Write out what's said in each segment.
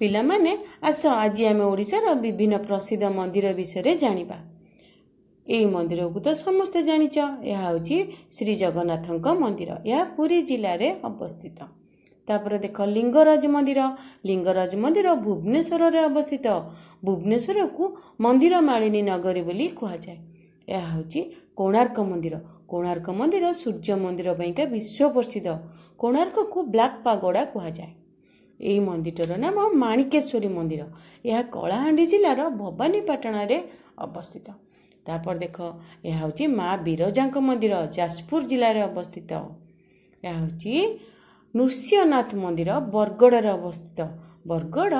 ପିଲାମାନେ ଆସ ଆଜି ଆମେ ଓଡ଼ିଶାର ବିଭିନ୍ନ ପ୍ରସିଦ୍ଧ ମନ୍ଦିର ବିଷୟରେ ଜାଣିବା ଏହି ମନ୍ଦିରକୁ ତ ସମସ୍ତେ ଜାଣିଛ ଏହା ହେଉଛି ଶ୍ରୀ ଜଗନ୍ନାଥଙ୍କ ମନ୍ଦିର ଏହା ପୁରୀ ଜିଲ୍ଲାରେ ଅବସ୍ଥିତ ତାପରେ ଦେଖ ଲିଙ୍ଗରାଜ ମନ୍ଦିର ଲିଙ୍ଗରାଜ ମନ୍ଦିର ଭୁବନେଶ୍ୱରରେ ଅବସ୍ଥିତ ଭୁବନେଶ୍ୱରକୁ ମନ୍ଦିର ମାଳିନୀ ନଗରୀ ବୋଲି କୁହାଯାଏ ଏହା ହେଉଛି କୋଣାର୍କ ମନ୍ଦିର କୋଣାର୍କ ମନ୍ଦିର ସୂର୍ଯ୍ୟ ମନ୍ଦିର ପାଇଁକା ବିଶ୍ୱ ପ୍ରସିଦ୍ଧ କୋଣାର୍କକୁ ବ୍ଲାକ୍ ପାଗୋଡ଼ା କୁହାଯାଏ ଏହି ମନ୍ଦିରର ନାମ ମାଣିକେଶ୍ୱରୀ ମନ୍ଦିର ଏହା କଳାହାଣ୍ଡି ଜିଲ୍ଲାର ଭବାନୀପାଟଣାରେ ଅବସ୍ଥିତ ତାପରେ ଦେଖ ଏହା ହେଉଛି ମା ବିରଜାଙ୍କ ମନ୍ଦିର ଯାଜପୁର ଜିଲ୍ଲାରେ ଅବସ୍ଥିତ ଏହା ହେଉଛି ନୃସିଂହନାଥ ମନ୍ଦିର ବରଗଡ଼ରେ ଅବସ୍ଥିତ ବରଗଡ଼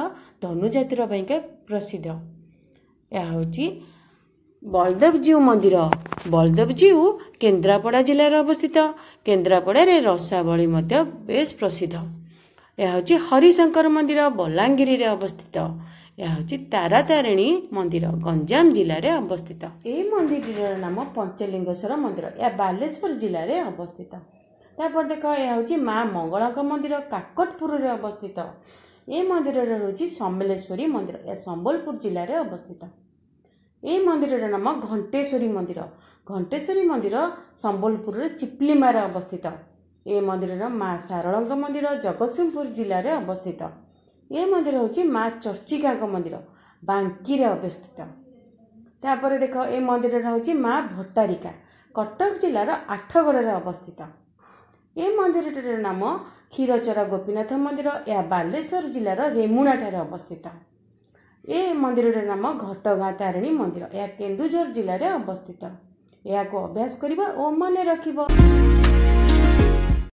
ଧନୁଯାତ୍ରୀର ପାଇଁକା ପ୍ରସିଦ୍ଧ ଏହା ହେଉଛି ବଳଦେବଜୀଉ ମନ୍ଦିର ବଳଦେବଜୀଉ କେନ୍ଦ୍ରାପଡ଼ା ଜିଲ୍ଲାରେ ଅବସ୍ଥିତ କେନ୍ଦ୍ରାପଡ଼ାରେ ରସାବଳୀ ମଧ୍ୟ ବେଶ୍ ପ୍ରସିଦ୍ଧ ଏହା ହେଉଛି ହରିଶଙ୍କର ମନ୍ଦିର ବଲାଙ୍ଗୀରରେ ଅବସ୍ଥିତ ଏହା ହେଉଛି ତାରାତାରିଣୀ ମନ୍ଦିର ଗଞ୍ଜାମ ଜିଲ୍ଲାରେ ଅବସ୍ଥିତ ଏହି ମନ୍ଦିରର ନାମ ପଞ୍ଚଲିଙ୍ଗେଶ୍ୱର ମନ୍ଦିର ଏହା ବାଲେଶ୍ୱର ଜିଲ୍ଲାରେ ଅବସ୍ଥିତ ତାପରେ ଦେଖ ଏହା ହେଉଛି ମା ମଙ୍ଗଳଙ୍କ ମନ୍ଦିର କାକଟପୁରରେ ଅବସ୍ଥିତ ଏହି ମନ୍ଦିରର ହେଉଛି ସମଲେଶ୍ୱରୀ ମନ୍ଦିର ଏହା ସମ୍ବଲପୁର ଜିଲ୍ଲାରେ ଅବସ୍ଥିତ ଏହି ମନ୍ଦିରର ନାମ ଘଣ୍ଟେଶ୍ୱରୀ ମନ୍ଦିର ଘଣ୍ଟେଶ୍ୱରୀ ମନ୍ଦିର ସମ୍ବଲପୁରର ଚିପ୍ଲିମାରେ ଅବସ୍ଥିତ ଏ ମନ୍ଦିରର ମା' ସାରଳଙ୍କ ମନ୍ଦିର ଜଗତସିଂହପୁର ଜିଲ୍ଲାରେ ଅବସ୍ଥିତ ଏ ମନ୍ଦିର ହେଉଛି ମା' ଚର୍ଚ୍ଚିକାଙ୍କ ମନ୍ଦିର ବାଙ୍କିରେ ଅବସ୍ଥିତ ତାପରେ ଦେଖ ଏ ମନ୍ଦିରର ହେଉଛି ମା' ଭଟ୍ଟାରିକା କଟକ ଜିଲ୍ଲାର ଆଠଗଡ଼ରେ ଅବସ୍ଥିତ ଏ ମନ୍ଦିରଟିର ନାମ କ୍ଷୀରଚର ଗୋପୀନାଥ ମନ୍ଦିର ଏହା ବାଲେଶ୍ୱର ଜିଲ୍ଲାର ରେମୁଣାଠାରେ ଅବସ୍ଥିତ ଏ ମନ୍ଦିରର ନାମ ଘଟଗାଁ ତାରିଣୀ ମନ୍ଦିର ଏହା କେନ୍ଦୁଝର ଜିଲ୍ଲାରେ ଅବସ୍ଥିତ ଏହାକୁ ଅଭ୍ୟାସ କରିବା ଓ ମନେ ରଖିବ